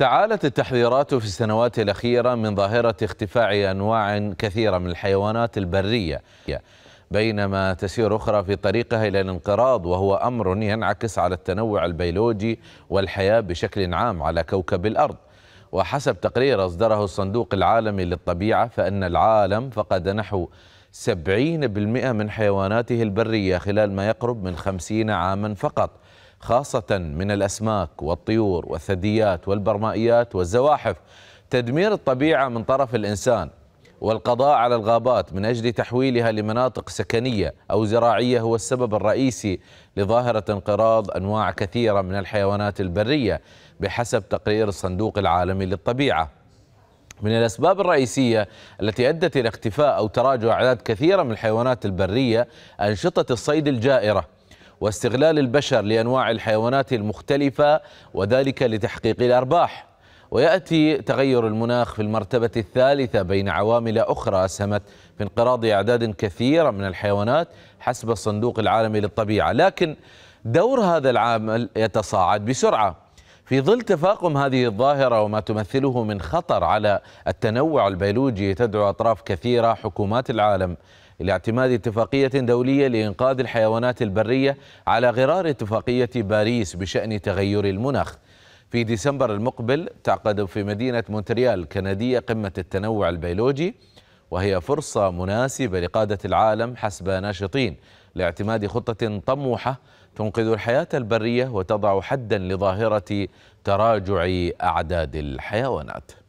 تعالت التحذيرات في السنوات الأخيرة من ظاهرة اختفاء أنواع كثيرة من الحيوانات البرية بينما تسير أخرى في طريقها إلى الانقراض وهو أمر ينعكس على التنوع البيولوجي والحياة بشكل عام على كوكب الأرض وحسب تقرير أصدره الصندوق العالمي للطبيعة فإن العالم فقد نحو 70% من حيواناته البرية خلال ما يقرب من 50 عاما فقط خاصة من الأسماك والطيور والثدييات والبرمائيات والزواحف تدمير الطبيعة من طرف الإنسان والقضاء على الغابات من أجل تحويلها لمناطق سكنية أو زراعية هو السبب الرئيسي لظاهرة انقراض أنواع كثيرة من الحيوانات البرية بحسب تقرير الصندوق العالمي للطبيعة من الأسباب الرئيسية التي أدت إلى اختفاء أو تراجع أعداد كثيرة من الحيوانات البرية أنشطة الصيد الجائرة واستغلال البشر لانواع الحيوانات المختلفه وذلك لتحقيق الارباح وياتي تغير المناخ في المرتبه الثالثه بين عوامل اخرى اسهمت في انقراض اعداد كثيره من الحيوانات حسب الصندوق العالمي للطبيعه لكن دور هذا العامل يتصاعد بسرعه في ظل تفاقم هذه الظاهره وما تمثله من خطر على التنوع البيولوجي تدعو اطراف كثيره حكومات العالم لاعتماد اتفاقية دولية لإنقاذ الحيوانات البرية على غرار اتفاقية باريس بشأن تغير المناخ في ديسمبر المقبل تعقد في مدينة مونتريال كندية قمة التنوع البيولوجي وهي فرصة مناسبة لقادة العالم حسب ناشطين لاعتماد خطة طموحة تنقذ الحياة البرية وتضع حدا لظاهرة تراجع أعداد الحيوانات